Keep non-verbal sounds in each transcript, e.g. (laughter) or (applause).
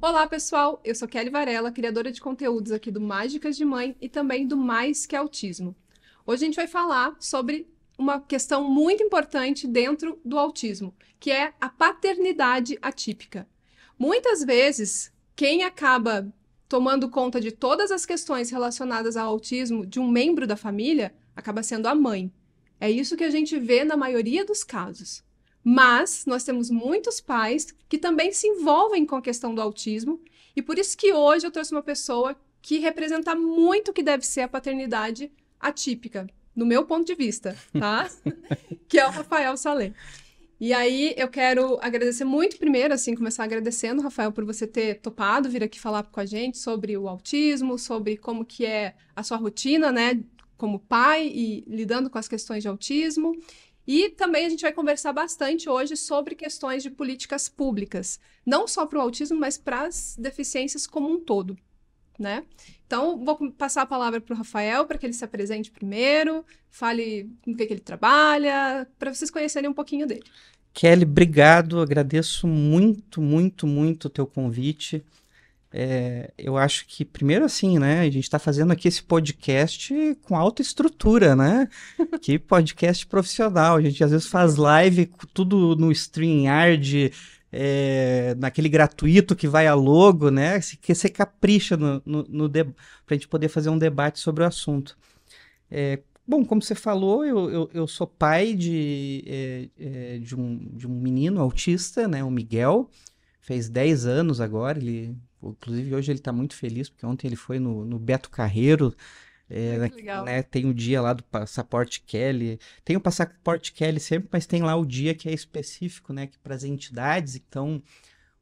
Olá, pessoal! Eu sou Kelly Varela, criadora de conteúdos aqui do Mágicas de Mãe e também do Mais Que Autismo. Hoje a gente vai falar sobre uma questão muito importante dentro do autismo, que é a paternidade atípica. Muitas vezes, quem acaba tomando conta de todas as questões relacionadas ao autismo de um membro da família acaba sendo a mãe. É isso que a gente vê na maioria dos casos. Mas nós temos muitos pais que também se envolvem com a questão do autismo, e por isso que hoje eu trouxe uma pessoa que representa muito o que deve ser a paternidade atípica, no meu ponto de vista, tá? (laughs) que é o Rafael Salé. E aí eu quero agradecer muito primeiro, assim, começar agradecendo, Rafael, por você ter topado vir aqui falar com a gente sobre o autismo, sobre como que é a sua rotina, né, como pai e lidando com as questões de autismo. E também a gente vai conversar bastante hoje sobre questões de políticas públicas, não só para o autismo, mas para as deficiências como um todo. Né? Então, vou passar a palavra para o Rafael para que ele se apresente primeiro, fale com que, que ele trabalha, para vocês conhecerem um pouquinho dele. Kelly, obrigado, agradeço muito, muito, muito o teu convite. É, eu acho que, primeiro assim, né? A gente está fazendo aqui esse podcast com alta estrutura, né? (laughs) que podcast profissional. A gente às vezes faz live tudo no StreamYard, é, naquele gratuito que vai a logo, né? Que você capricha no, no, no para a gente poder fazer um debate sobre o assunto. É, bom, como você falou, eu, eu, eu sou pai de, é, é, de, um, de um menino autista, né? O Miguel. Fez 10 anos agora, ele Inclusive, hoje ele está muito feliz, porque ontem ele foi no, no Beto Carreiro. É, né, tem o dia lá do passaporte Kelly. Tem o passaporte Kelly sempre, mas tem lá o dia que é específico, né? Que para as entidades. Então,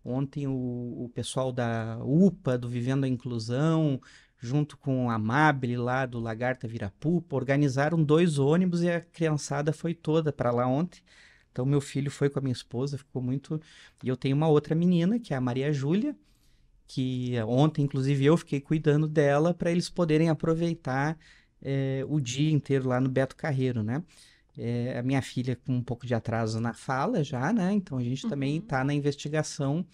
ontem o, o, pessoal da UPA, do Vivendo a Inclusão, junto com a Mabel lá do Lagarta Virapupa, organizaram dois ônibus e a criançada foi toda para lá ontem. Então, meu filho foi com a minha esposa, ficou muito. E eu tenho uma outra menina, que é a Maria Júlia que ontem, inclusive, eu fiquei cuidando dela para eles poderem aproveitar é, o dia inteiro lá no Beto Carreiro, né? É, a minha filha com um pouco de atraso na fala já, né? Então a gente uhum. também está na investigação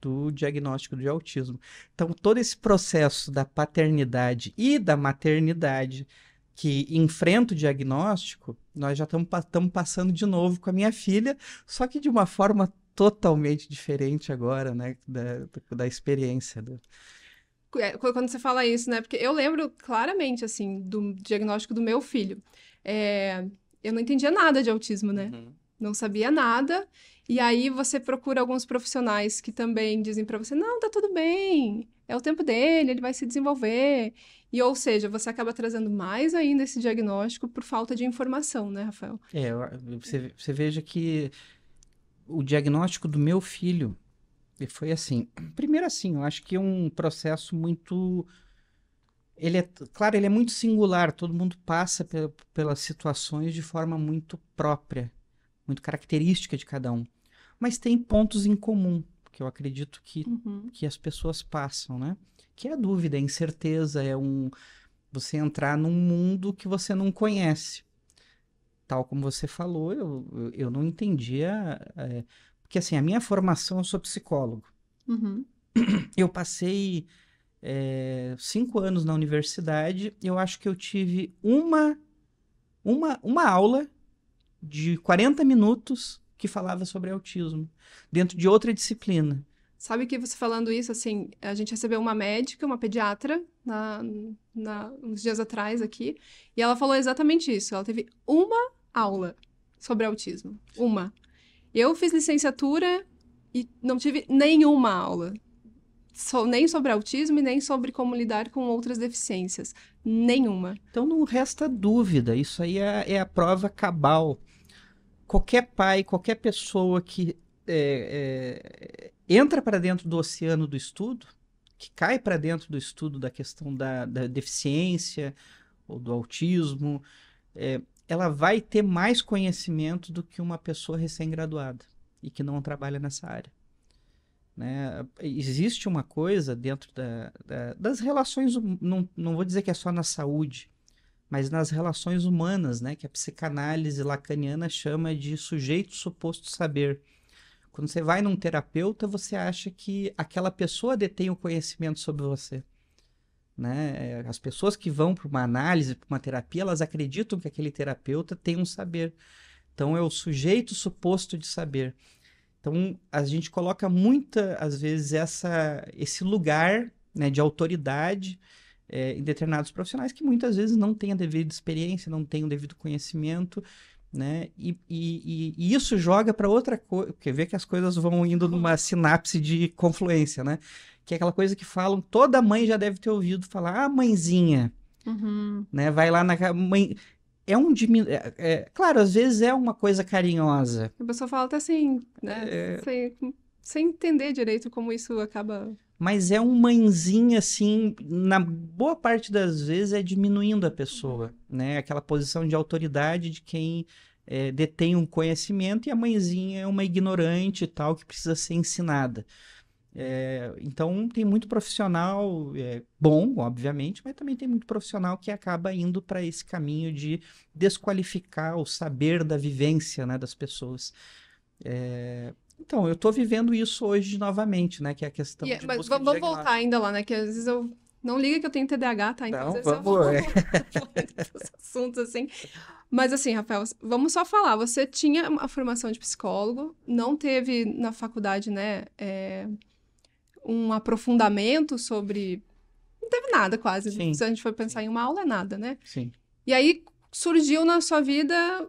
do diagnóstico de autismo. Então todo esse processo da paternidade e da maternidade que enfrenta o diagnóstico, nós já estamos passando de novo com a minha filha, só que de uma forma totalmente diferente agora, né? Da, da experiência. Do... É, quando você fala isso, né? Porque eu lembro claramente, assim, do diagnóstico do meu filho. É... Eu não entendia nada de autismo, né? Uhum. Não sabia nada. E aí você procura alguns profissionais que também dizem para você: não, tá tudo bem, é o tempo dele, ele vai se desenvolver. E ou seja, você acaba trazendo mais ainda esse diagnóstico por falta de informação, né, Rafael? É, você, você veja que o diagnóstico do meu filho foi assim. Primeiro assim, eu acho que é um processo muito ele é, claro, ele é muito singular, todo mundo passa pe pelas situações de forma muito própria, muito característica de cada um. Mas tem pontos em comum, que eu acredito que, uhum. que as pessoas passam, né? Que é a dúvida, a incerteza, é um você entrar num mundo que você não conhece tal como você falou, eu, eu não entendia. É, porque, assim, a minha formação, eu sou psicólogo. Uhum. Eu passei é, cinco anos na universidade, eu acho que eu tive uma, uma, uma aula de 40 minutos que falava sobre autismo, dentro de outra disciplina. Sabe que você falando isso, assim, a gente recebeu uma médica, uma pediatra, na, na, uns dias atrás aqui, e ela falou exatamente isso. Ela teve uma aula sobre autismo. Uma. Eu fiz licenciatura e não tive nenhuma aula. So, nem sobre autismo e nem sobre como lidar com outras deficiências. Nenhuma. Então não resta dúvida. Isso aí é, é a prova cabal. Qualquer pai, qualquer pessoa que é, é, entra para dentro do oceano do estudo, que cai para dentro do estudo da questão da, da deficiência ou do autismo, é, ela vai ter mais conhecimento do que uma pessoa recém-graduada e que não trabalha nessa área. Né? Existe uma coisa dentro da, da, das relações, hum, não, não vou dizer que é só na saúde, mas nas relações humanas, né? que a psicanálise lacaniana chama de sujeito suposto saber. Quando você vai num terapeuta, você acha que aquela pessoa detém o conhecimento sobre você. Né? Eh, as pessoas que vão para uma análise, para uma terapia, elas acreditam que aquele terapeuta tem um saber. Então, é o sujeito suposto de saber. Então, a gente coloca muita, às vezes, essa, esse lugar né, de autoridade é, em determinados profissionais que muitas vezes não têm a devida experiência, não têm o devido conhecimento, né? E, e, e isso joga para outra coisa, porque vê que as coisas vão indo numa sinapse de confluência, né? que é aquela coisa que falam, toda mãe já deve ter ouvido falar, ah, mãezinha, uhum. né? Vai lá na mãe. É um diminu... É, é, claro, às vezes é uma coisa carinhosa. A pessoa fala até assim, né? É... Sem, sem entender direito como isso acaba. Mas é um mãezinha, assim, na boa parte das vezes é diminuindo a pessoa, uhum. né? Aquela posição de autoridade de quem é, detém um conhecimento e a mãezinha é uma ignorante e tal, que precisa ser ensinada. É, então, tem muito profissional é, bom, obviamente, mas também tem muito profissional que acaba indo para esse caminho de desqualificar o saber da vivência né, das pessoas. É, então, eu estou vivendo isso hoje novamente, né? Que é a questão yeah, é, de Mas vamos de voltar ainda lá, né? Que às vezes eu... Não liga que eu tenho TDAH, tá? Então, Não, vamos. eu vou, é. (laughs) assuntos, assim. Mas assim, Rafael, vamos só falar. Você tinha a formação de psicólogo, não teve na faculdade, né? É um aprofundamento sobre. Não teve nada quase. Né? Sim. Se a gente for pensar em uma aula, é nada, né? Sim. E aí surgiu na sua vida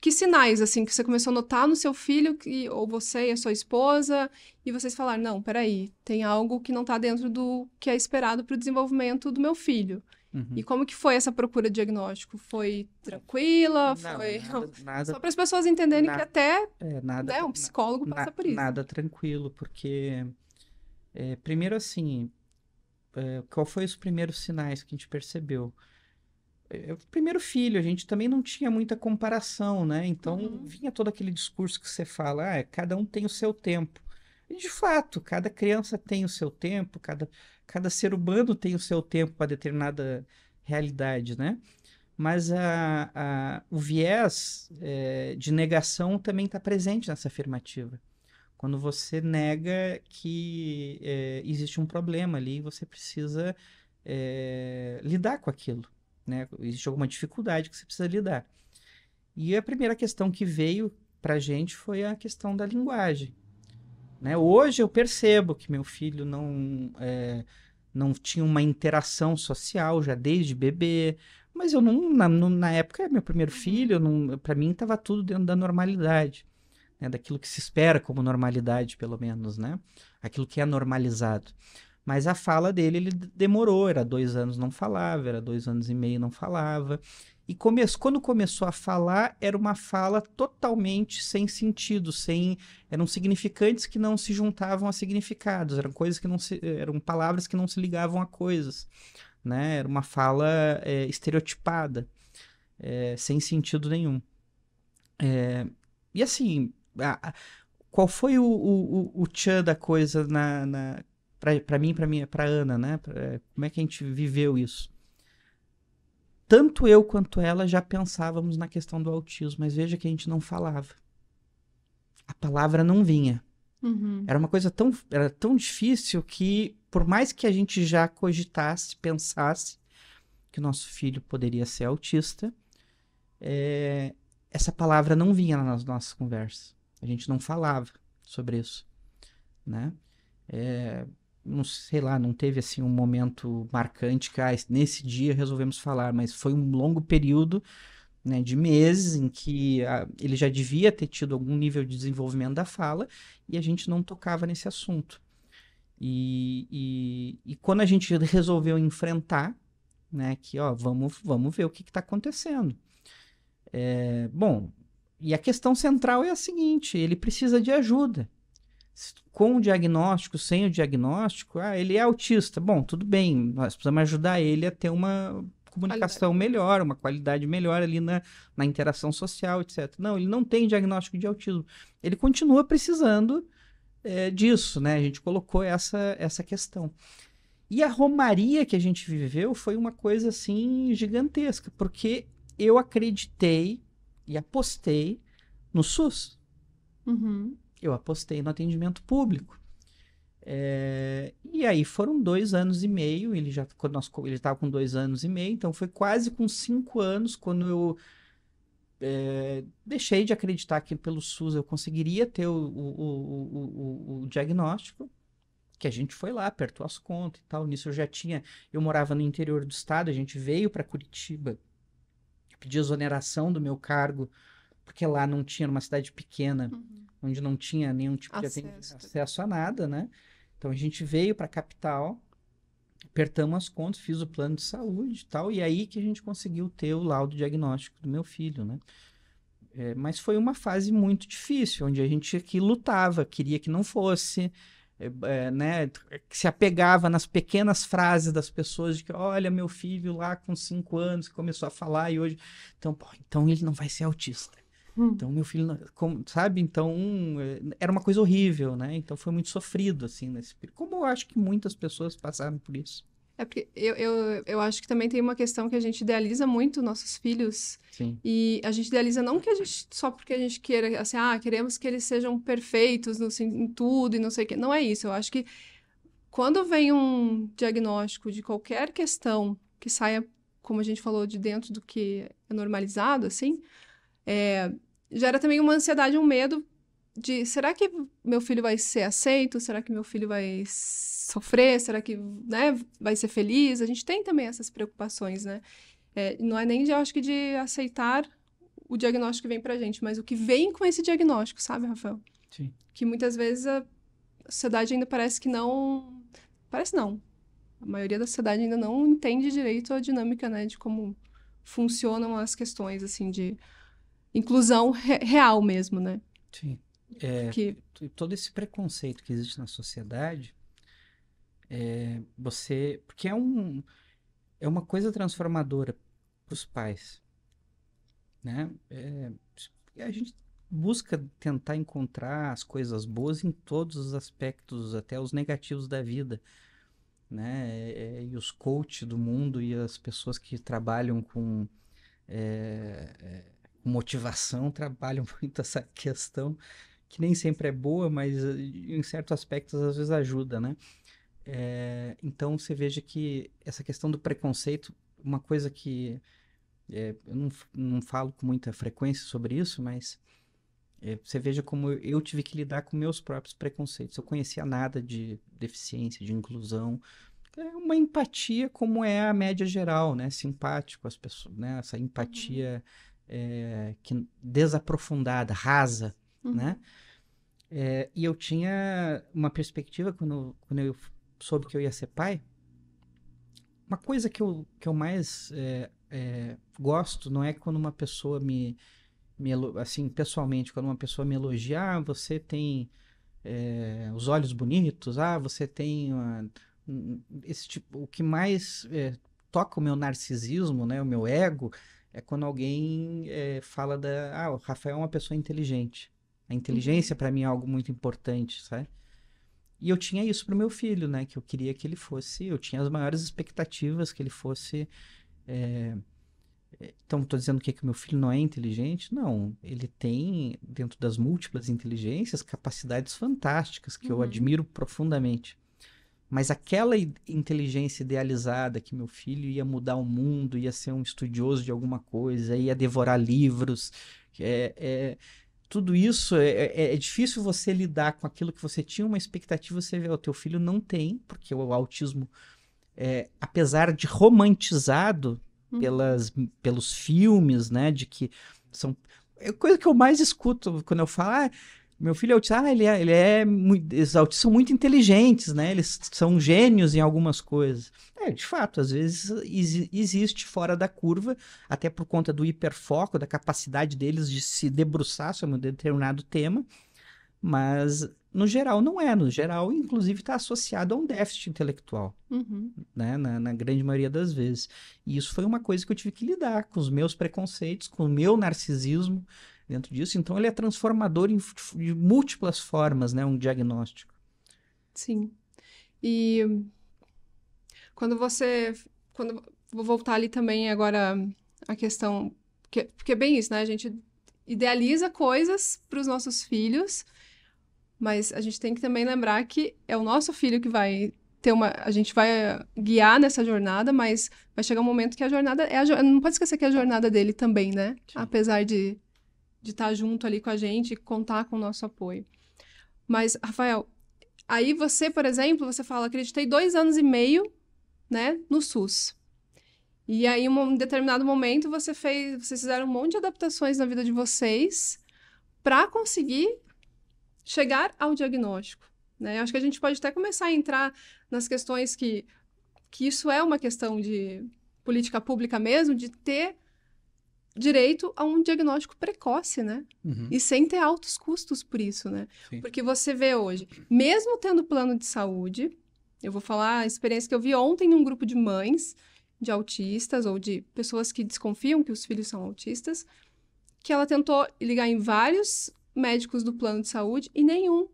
que sinais, assim, que você começou a notar no seu filho, que, ou você e a sua esposa, e vocês falaram: não, peraí, tem algo que não está dentro do que é esperado para o desenvolvimento do meu filho. Uhum. E como que foi essa procura de diagnóstico? Foi tranquila? Não, foi nada, (laughs) nada, só para as pessoas entenderem que até é, nada, né, um psicólogo na, passa por isso. Nada tranquilo, porque é, primeiro, assim, é, qual foi os primeiros sinais que a gente percebeu? É, é primeiro filho, a gente também não tinha muita comparação, né? Então uhum. vinha todo aquele discurso que você fala, ah, cada um tem o seu tempo. E, de fato, cada criança tem o seu tempo, cada, cada ser humano tem o seu tempo para determinada realidade, né? Mas a, a o viés é, de negação também está presente nessa afirmativa. Quando você nega que é, existe um problema ali e você precisa é, lidar com aquilo. Né? Existe alguma dificuldade que você precisa lidar. E a primeira questão que veio para gente foi a questão da linguagem. Né? Hoje eu percebo que meu filho não, é, não tinha uma interação social já desde bebê, mas eu não na, na época meu primeiro uhum. filho, para mim estava tudo dentro da normalidade né, daquilo que se espera como normalidade, pelo menos, né? Aquilo que é normalizado. Mas a fala dele, ele demorou, era dois anos não falava, era dois anos e meio não falava. E come quando começou a falar, era uma fala totalmente sem sentido, sem eram significantes que não se juntavam a significados, eram coisas que não se, eram palavras que não se ligavam a coisas, né? Era uma fala é, estereotipada, é, sem sentido nenhum. É, e assim, ah, qual foi o, o, o tchan da coisa na, na para mim, para minha, para Ana, né? Pra, é, como é que a gente viveu isso? Tanto eu quanto ela já pensávamos na questão do autismo, mas veja que a gente não falava. A palavra não vinha. Uhum. Era uma coisa tão, era tão difícil que, por mais que a gente já cogitasse, pensasse que o nosso filho poderia ser autista, é, essa palavra não vinha nas nossas conversas. A gente não falava sobre isso, né? É, não sei lá, não teve assim um momento marcante que ah, nesse dia resolvemos falar, mas foi um longo período né, de meses em que a, ah, ele já devia ter tido algum nível de desenvolvimento da fala e a gente não tocava nesse assunto. E, e, e quando a gente resolveu enfrentar, né, que ó, vamos, vamos ver o que está acontecendo. É, bom, e a questão central é a seguinte: ele precisa de ajuda. Com o diagnóstico, sem o diagnóstico, ah, ele é autista. Bom, tudo bem, nós precisamos ajudar ele a ter uma comunicação qualidade. melhor, uma qualidade melhor ali na, na interação social, etc. Não, ele não tem diagnóstico de autismo. Ele continua precisando é, disso, né? A gente colocou essa, essa questão. E a romaria que a gente viveu foi uma coisa assim gigantesca, porque eu acreditei e apostei no SUS. Uhum. Eu apostei no atendimento público. É, e aí foram dois anos e meio, ele já quando nós, ele estava com dois anos e meio, então foi quase com cinco anos quando eu é, deixei de acreditar que pelo SUS eu conseguiria ter o, o, o, o, diagnóstico, que a gente foi lá, apertou as contas e tal, nisso eu já tinha, eu morava no interior do estado, a gente veio para Curitiba pedi exoneração do meu cargo, porque lá não tinha, numa cidade pequena, uhum. onde não tinha nenhum tipo acesso. de acesso a nada, né? Então a gente veio para a capital, apertamos as contas, fiz o plano de saúde e tal, e aí que a gente conseguiu ter o laudo diagnóstico do meu filho, né? É, mas foi uma fase muito difícil, onde a gente aqui lutava, queria que não fosse, é, é, né, se apegava nas pequenas frases das pessoas de que, olha, meu filho lá com cinco anos começou a falar e hoje, então, pô, então ele não vai ser autista. Hum. Então meu filho, não, como, sabe? Então é, era uma coisa horrível, né? Então foi muito sofrido assim nesse período. Como eu acho que muitas pessoas passaram por isso. É porque eu, eu, eu acho que também tem uma questão que a gente idealiza muito nossos filhos. Sim. E a gente idealiza não que a gente só porque a gente queira, assim, ah, queremos que eles sejam perfeitos no, assim, em tudo e não sei o quê. Não é isso. Eu acho que quando vem um diagnóstico de qualquer questão que saia, como a gente falou, de dentro do que é normalizado, assim, é, gera também uma ansiedade, um medo de será que meu filho vai ser aceito? Será que meu filho vai sofrer? Será que né, vai ser feliz? A gente tem também essas preocupações, né? É, não é nem, de, eu acho que, de aceitar o diagnóstico que vem pra gente, mas o que vem com esse diagnóstico, sabe, Rafael? Sim. Que muitas vezes a sociedade ainda parece que não... Parece não. A maioria da sociedade ainda não entende direito a dinâmica, né? De como funcionam as questões, assim, de inclusão re real mesmo, né? Sim. É, que... Todo esse preconceito que existe na sociedade, é, você. Porque é, um, é uma coisa transformadora para os pais. Né? É, a gente busca tentar encontrar as coisas boas em todos os aspectos, até os negativos da vida. Né? É, é e os coaches do mundo e as pessoas que trabalham com é, é motivação (laughs) trabalham muito essa questão que nem sempre é boa, mas eh, em certos aspectos às vezes ajuda, né? É, então você veja que essa questão do preconceito, uma coisa que é, eu não, não falo com muita frequência sobre isso, mas é, você veja como eu tive que lidar com meus próprios preconceitos. Eu conhecia nada de deficiência, de inclusão. É uma empatia como é a média geral, né? Simpático às pessoas, né? Essa uhum. empatia uhum. é, que, desaprofundada, rasa, uhum. né? É, e eu tinha uma perspectiva quando, quando eu soube que eu ia ser pai. Uma coisa que eu, que eu mais é, é, gosto não é quando uma pessoa me, me. Assim, pessoalmente, quando uma pessoa me elogia, ah, você tem é, os olhos bonitos, ah, você tem. Uma, esse tipo, o que mais é, toca o meu narcisismo, né, o meu ego, é quando alguém é, fala da. Ah, o Rafael é uma pessoa inteligente. A inteligência para mim é algo muito importante, sabe? E eu tinha isso pro meu filho, né? Que eu queria que ele fosse, eu tinha as maiores expectativas que ele fosse. É... Então, estou dizendo que, que meu filho não é inteligente? Não, ele tem, dentro das múltiplas inteligências, capacidades fantásticas que uhum. eu admiro profundamente. Mas aquela inteligência idealizada que meu filho ia mudar o mundo, ia ser um estudioso de alguma coisa, ia devorar livros, é, é tudo isso é é, é, é, difícil você lidar com aquilo que você tinha uma expectativa, você vê, o teu filho não tem, porque o autismo, é, apesar de romantizado uhum. pelas, pelos filmes, né, de que são. É coisa que eu mais escuto quando eu falo, ah, meu filho é autista, ah, ele é, ele é esses autistas são muito inteligentes, né? Eles são gênios em algumas coisas. É, de fato, às vezes is, existe fora da curva, até por conta do hiperfoco, da capacidade deles de se debruçar sobre um determinado tema, mas no geral não é. No geral, inclusive, está associado a um déficit intelectual, uhum. né? Na, na grande maioria das vezes. E isso foi uma coisa que eu tive que lidar com os meus preconceitos, com o meu narcisismo dentro disso. Então, ele é transformador em, de múltiplas formas, né? Um diagnóstico. Sim. E quando você... Quando, vou voltar ali também agora a questão... Porque, porque é bem isso, né? A gente idealiza coisas para os nossos filhos, mas a gente tem que também lembrar que é o nosso filho que vai ter uma. A gente vai guiar nessa jornada, mas vai chegar um momento que a jornada. É a, não pode esquecer que é a jornada dele também, né? Sim. Apesar de de estar tá junto ali com a gente e contar com o nosso apoio. Mas, Rafael, aí você, por exemplo, você fala, acreditei dois anos e meio, né, no SUS. E aí, em um determinado momento, você fez, vocês fizeram um monte de adaptações na vida de vocês para conseguir chegar ao diagnóstico. Né? Eu acho que a gente pode até começar a entrar nas questões que, que isso é uma questão de política pública mesmo, de ter direito a um diagnóstico precoce, né? Uhum. E sem ter altos custos por isso, né? Sim. Porque você vê hoje, mesmo tendo plano de saúde, eu vou falar a experiência que eu vi ontem num grupo de mães de autistas ou de pessoas que desconfiam que os filhos são autistas, que ela tentou ligar em vários médicos do plano de saúde e nenhum,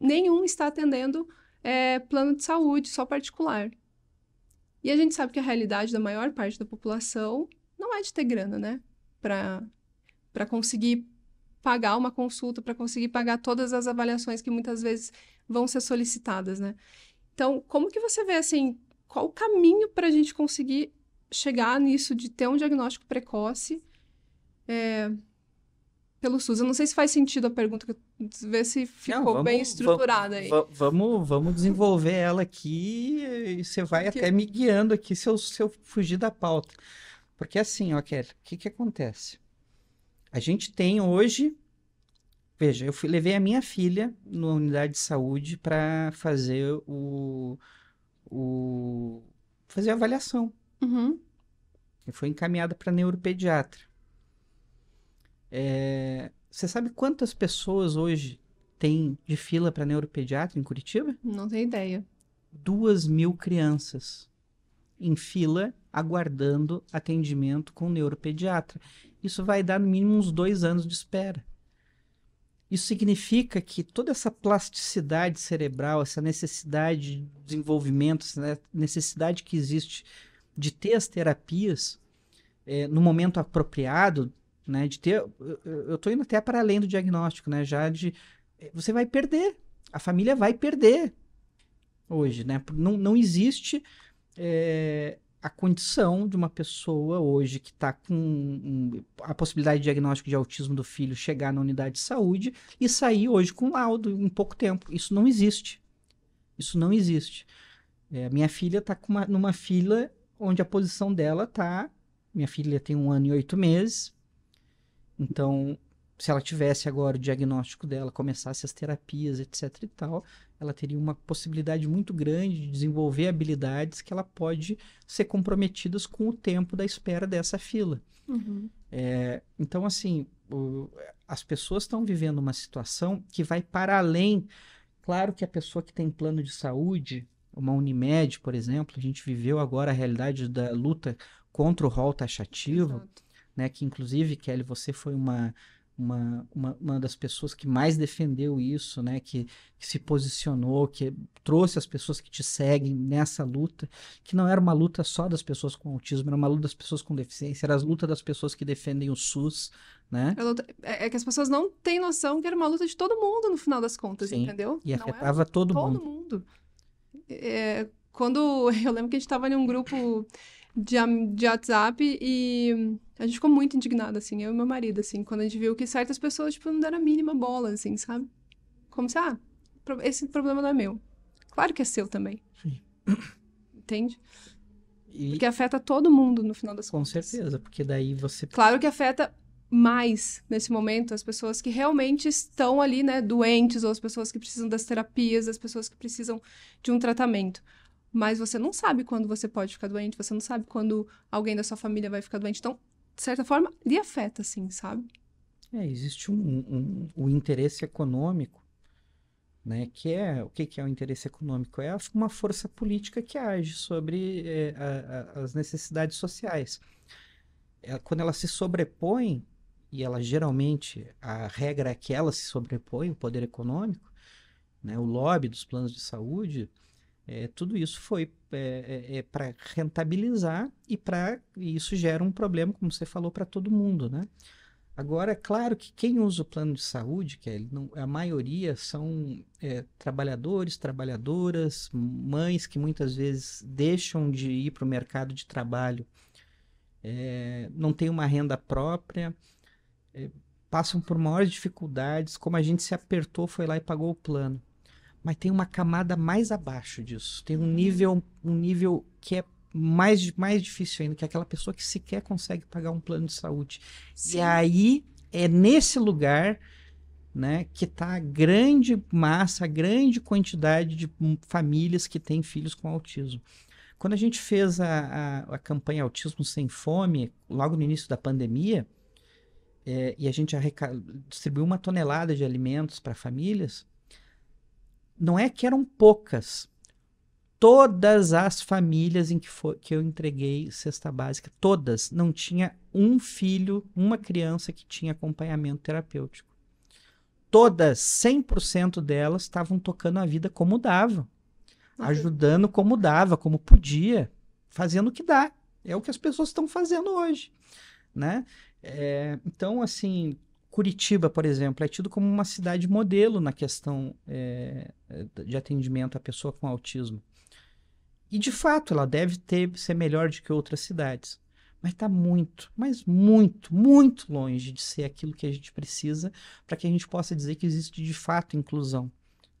nenhum está atendendo é, plano de saúde, só particular. E a gente sabe que a realidade da maior parte da população não é de ter grana, né? Para conseguir pagar uma consulta, para conseguir pagar todas as avaliações que muitas vezes vão ser solicitadas, né? Então, como que você vê, assim, qual o caminho para a gente conseguir chegar nisso de ter um diagnóstico precoce é, pelo SUS? Eu não sei se faz sentido a pergunta, ver se ficou não, vamos, bem estruturada aí. Vamos, vamos desenvolver ela aqui e você vai Porque... até me guiando aqui se eu, se eu fugir da pauta. Porque assim, ó, Kelly, o que, que acontece? A gente tem hoje. Veja, eu fui, levei a minha filha numa unidade de saúde para fazer o, o. fazer a avaliação. Uhum. E foi encaminhada para neuropediatra. É, você sabe quantas pessoas hoje tem de fila para neuropediatra em Curitiba? Não tenho ideia. Duas mil crianças em fila aguardando atendimento com o neuropediatra. Isso vai dar no mínimo uns dois anos de espera. Isso significa que toda essa plasticidade cerebral, essa necessidade de desenvolvimento, essa necessidade que existe de ter as terapias é, no momento apropriado, né, de ter, eu estou indo até para além do diagnóstico, né, já de é, você vai perder, a família vai perder hoje, né? Não, não existe é, a condição de uma pessoa hoje que está com um, a possibilidade de diagnóstico de autismo do filho chegar na unidade de saúde e sair hoje com laudo em pouco tempo. Isso não existe. Isso não existe. É, minha filha está numa fila onde a posição dela está. Minha filha tem um ano e oito meses. Então, se ela tivesse agora o diagnóstico dela, começasse as terapias, etc e tal, ela teria uma possibilidade muito grande de desenvolver habilidades que ela pode ser comprometidas com o tempo da espera dessa fila. Uhum. É, então, assim, o, as pessoas estão vivendo uma situação que vai para além. Claro que a pessoa que tem plano de saúde, uma Unimed, por exemplo, a gente viveu agora a realidade da luta contra o rol taxativo, né? Que inclusive, Kelly, você foi uma uma, uma, uma, das pessoas que mais defendeu isso, né? Que, que, se posicionou, que trouxe as pessoas que te seguem nessa luta, que não era uma luta só das pessoas com autismo, era uma luta das pessoas com deficiência, era a luta das pessoas que defendem o SUS, né? É, é, é que as pessoas não têm noção que era uma luta de todo mundo no final das contas, Sim, entendeu? E afetava todo, mundo todo mundo. mundo. É, quando (laughs) eu lembro que a gente estava em um grupo de, de WhatsApp e a gente ficou muito indignada, assim, eu e meu marido, assim, quando a gente viu que certas pessoas, tipo, não deram a mínima bola, assim, sabe? Como se, ah, esse problema não é meu. Claro que é seu também. Sim. Entende? E... Porque afeta todo mundo no final das Com contas. Com certeza, porque daí você. Claro que afeta mais nesse momento as pessoas que realmente estão ali, né, doentes, ou as pessoas que precisam das terapias, as pessoas que precisam de um tratamento mas você não sabe quando você pode ficar doente, você não sabe quando alguém da sua família vai ficar doente. Então, de certa forma, lhe afeta, assim, sabe? É, existe um, um, um, o interesse econômico, né? Que é o que, que é o interesse econômico? É uma força política que age sobre é, a, a, as necessidades sociais. É, quando ela se sobrepõe e ela geralmente a regra é que ela se sobrepõe o poder econômico, né? O lobby dos planos de saúde é, tudo isso foi é, é, é para rentabilizar e para isso gera um problema, como você falou, para todo mundo, né? Agora, é claro que quem usa o plano de saúde, que é, não, a maioria são é, trabalhadores, trabalhadoras, mães que muitas vezes deixam de ir para o mercado de trabalho, é, não tem uma renda própria, passam por maiores dificuldades. Como a gente se apertou, foi lá e pagou o plano mas tem uma camada mais abaixo disso. Tem um uhum. nível, um nível que é mais, mais difícil ainda, que é aquela pessoa que sequer consegue pagar um plano de saúde. Sim. E aí é nesse lugar né, que está a grande massa, a grande quantidade de famílias que têm filhos com autismo. Quando a gente fez a, a, a campanha Autismo Sem Fome, logo no início da pandemia, é, e a gente distribuiu uma tonelada de alimentos para famílias, não é que eram poucas. Todas as famílias em que, for, que eu entreguei cesta básica, todas, não tinha um filho, uma criança que tinha acompanhamento terapêutico. Todas, 100% delas, estavam tocando a vida como dava, ajudando como dava, como podia, fazendo o que dá. É o que as pessoas estão fazendo hoje, né? É, então, assim, Curitiba, por exemplo, é tido como uma cidade modelo na questão é, de atendimento à pessoa com autismo. E de fato, ela deve ter, ser melhor do que outras cidades. Mas está muito, mas muito, muito longe de ser aquilo que a gente precisa para que a gente possa dizer que existe de fato inclusão.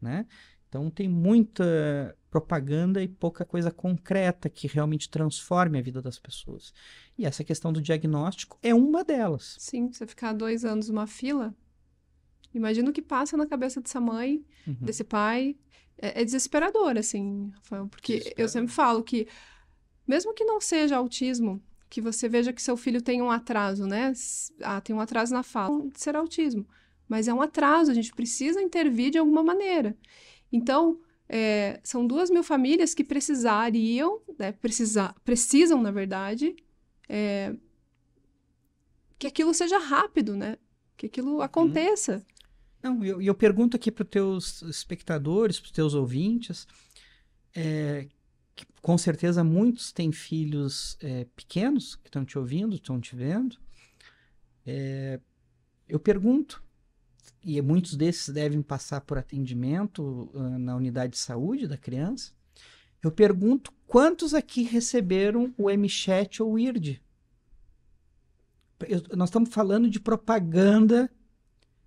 Né? Então tem muita propaganda e pouca coisa concreta que realmente transforme a vida das pessoas. E essa questão do diagnóstico é uma delas. Sim, você ficar dois anos numa fila, imagina o que passa na cabeça dessa mãe, uhum. desse pai. É, é, desesperador, assim, Rafael, porque eu sempre falo que, mesmo que não seja autismo, que você veja que seu filho tem um atraso, né? Ah, tem um atraso na fala, de ser autismo. Mas é um atraso, a gente precisa intervir de alguma maneira. Então, é, são duas mil famílias que precisariam, né, precisa, precisam, na verdade, é, que aquilo seja rápido, né? Que aquilo uhum. aconteça. Hum. Não, e eu, eu, pergunto aqui para os teus espectadores, para os teus ouvintes, é, que com certeza muitos têm filhos é, pequenos que estão te ouvindo, estão te vendo. É, eu pergunto, e muitos desses devem passar por atendimento uh, na unidade de saúde da criança, eu pergunto quantos aqui receberam o MChat ou o IRD? Eu, nós estamos falando de propaganda,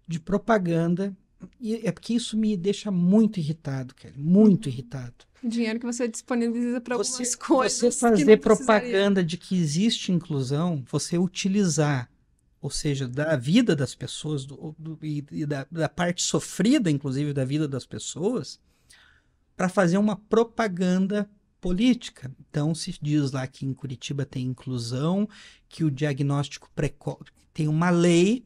de propaganda, e é porque isso me deixa muito irritado, Kelly, muito uhum. irritado. Dinheiro que você disponibiliza para algumas coisas. Você fazer propaganda de que existe inclusão, você utilizar ou seja, da vida das pessoas do, do, e, e da, da, parte sofrida, inclusive, da vida das pessoas, para fazer uma propaganda política. Então, se diz lá que em Curitiba tem inclusão, que o diagnóstico precoce. Tem uma lei,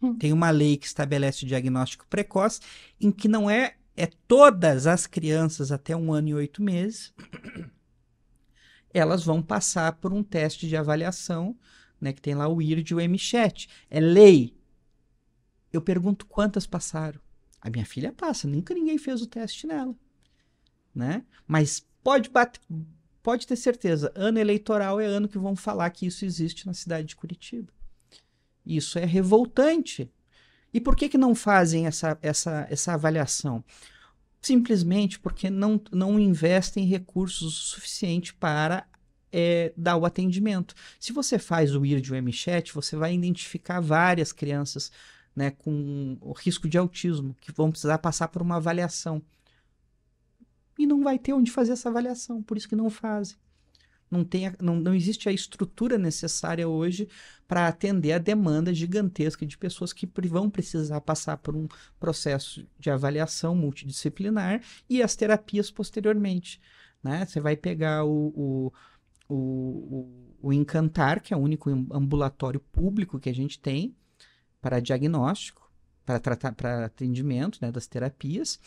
hum. tem uma lei que estabelece o diagnóstico precoce, em que não é, é todas as crianças até um ano e oito meses, elas vão passar por um teste de avaliação né, que tem lá o IRD e o MChat. É lei. Eu pergunto quantas passaram. A minha filha passa, nunca ninguém fez o teste nela. Né? Mas pode, bater, pode ter certeza, ano eleitoral é ano que vão falar que isso existe na cidade de Curitiba. Isso é revoltante. E por que, que não fazem essa, essa, essa avaliação? Simplesmente porque não, não investem recursos suficientes para é, dar o atendimento. Se você faz o IRD e o MChat, você vai identificar várias crianças né, com o risco de autismo que vão precisar passar por uma avaliação. E não vai ter onde fazer essa avaliação, por isso que não fazem. Não, tem não, não existe a estrutura necessária hoje para atender a demanda gigantesca de pessoas que vão precisar passar por um processo de avaliação multidisciplinar e as terapias posteriormente. Né? Você vai pegar o, o o, o, o Encantar, que é o único ambulatório público que a gente tem para diagnóstico, para tratar, para atendimento né, das terapias.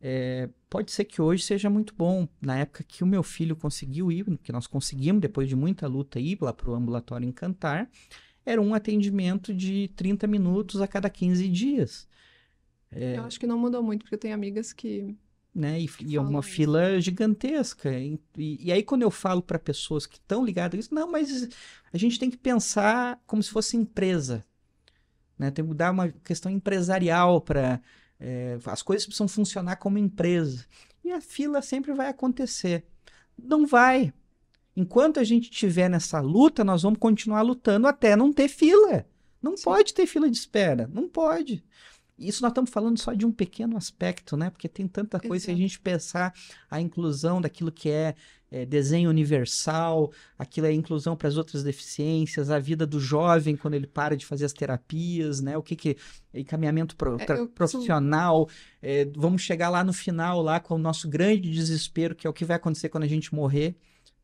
É, pode ser que hoje seja muito bom. Na época que o meu filho conseguiu ir, que nós conseguimos, depois de muita luta, ir lá para o ambulatório Encantar, era um atendimento de 30 minutos a cada 15 dias. É... Eu acho que não mudou muito, porque eu tenho amigas que né? E, e é uma isso. fila gigantesca. E, e, aí, quando eu falo para pessoas que estão ligadas a isso, não, mas a gente tem que pensar como se fosse empresa. Né? Tem que dar uma questão empresarial para. É, eh, as coisas precisam funcionar como empresa. E a fila sempre vai acontecer. Não vai. Enquanto a gente estiver nessa luta, nós vamos continuar lutando até não ter fila. Não Sim. pode ter fila de espera. Não pode. Isso nós estamos falando só de um pequeno aspecto, né? Porque tem tanta coisa, Exato. se a gente pensar a inclusão daquilo que é, é desenho universal, aquilo é inclusão para as outras deficiências, a vida do jovem quando ele para de fazer as terapias, né? O que que é encaminhamento pro, é, eu, profissional. É, vamos chegar lá no final, lá com o nosso grande desespero, que é o que vai acontecer quando a gente morrer.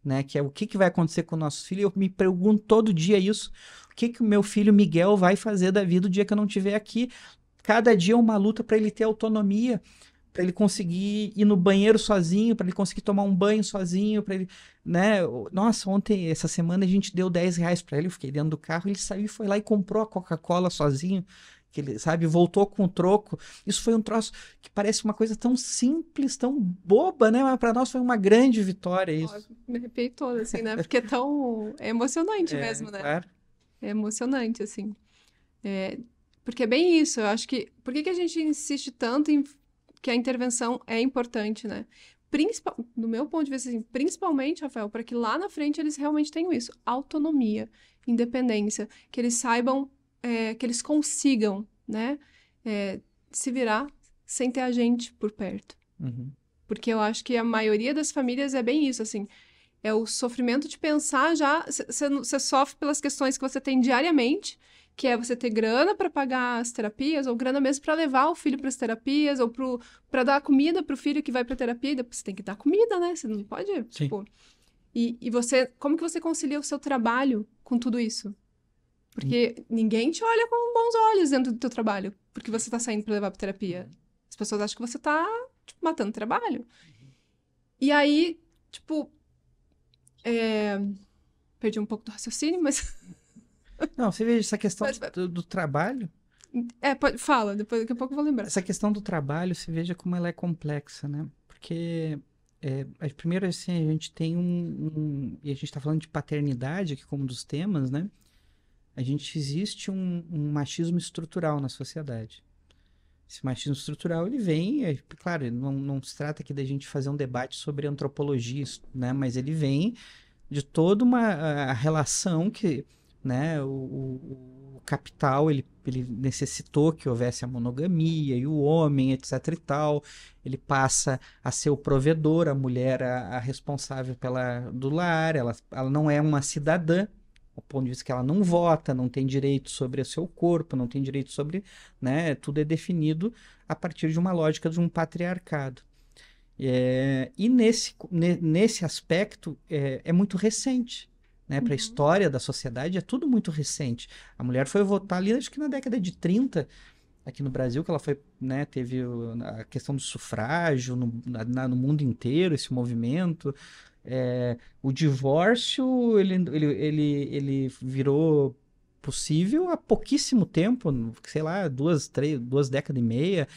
Né, que é o que, que vai acontecer com o nosso filho. Eu me pergunto todo dia isso. O que, que o meu filho Miguel vai fazer da vida o dia que eu não estiver aqui? cada dia é uma luta para ele ter autonomia, para ele conseguir ir no banheiro sozinho, para ele conseguir tomar um banho sozinho, para ele, né? Nossa, ontem, essa semana a gente deu 10 reais para ele, eu fiquei dentro do carro, ele saiu e foi lá e comprou a Coca-Cola sozinho, que ele, sabe, voltou com o troco. Isso foi um troço que parece uma coisa tão simples, tão boba, né? Mas para nós foi uma grande vitória isso. Oh, me arrepiei toda, assim, né? Porque é tão é emocionante é, mesmo, né? Claro. É emocionante, assim. É, porque é bem isso, eu acho que. Por que, que a gente insiste tanto em que a intervenção é importante, né? Principal, no meu ponto de vista, assim, principalmente, Rafael, para que lá na frente eles realmente tenham isso: autonomia, independência, que eles saibam, é, que eles consigam, né? É, se virar sem ter a gente por perto. Uhum. Porque eu acho que a maioria das famílias é bem isso, assim. É o sofrimento de pensar já. Você sofre pelas questões que você tem diariamente que é você ter grana para pagar as terapias, ou grana mesmo para levar o filho para as terapias, ou para dar comida para o filho que vai para terapia, depois você tem que dar comida, né? Você não pode, Sim. tipo... E, e você, como que você concilia o seu trabalho com tudo isso? Porque hum. ninguém te olha com bons olhos dentro do teu trabalho, porque você está saindo para levar para terapia. As pessoas acham que você está tipo, matando trabalho. E aí, tipo... É... Perdi um pouco do raciocínio, mas... (laughs) Não, você veja essa questão Mas, do, do, trabalho. É, pode, fala, depois, daqui a pouco eu vou lembrar. Essa questão do trabalho, você veja como ela é complexa, né? Porque, é, primeiro, assim, a gente tem um, um E a gente está falando de paternidade aqui como um dos temas, né? A gente existe um, um machismo estrutural na sociedade esse machismo estrutural ele vem, é, claro, não, não se trata aqui da gente fazer um debate sobre antropologia, né? Mas ele vem de toda uma relação que né? O, o, capital ele, ele necessitou que houvesse a monogamia e o homem, etc. e tal. Ele passa a ser o provedor, a mulher a, a responsável pela do lar. Ela, ela não é uma cidadã, ao ponto de vista que ela não vota, não tem direito sobre o seu corpo, não tem direito sobre, né, tudo é definido a partir de uma lógica de um patriarcado. É, e nesse, nesse aspecto é, é, muito recente né, para a uhum. história da sociedade, é tudo muito recente. A mulher foi votar ali, acho que na década de 30, aqui no Brasil, que ela foi, né, teve a questão do sufrágio no, na, no mundo inteiro, esse movimento. É, o divórcio, ele, ele, ele, ele virou possível há pouquíssimo tempo, sei lá, duas, três, duas décadas e meia.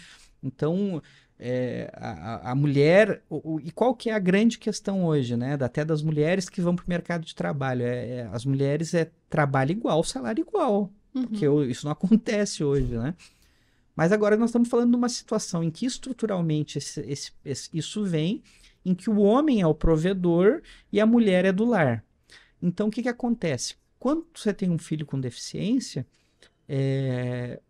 Então, é, a, a, mulher o, o, e qual que é a grande questão hoje, né? Até das mulheres que vão para o mercado de trabalho. É, é, as mulheres é trabalho igual, salário igual, uhum. porque eu, isso não (laughs) acontece hoje, né? Mas agora nós estamos falando de uma situação em que estruturalmente esse, esse, esse, isso vem, em que o homem é o provedor e a mulher é do lar. Então o que, que acontece? Quando você tem um filho com deficiência, é,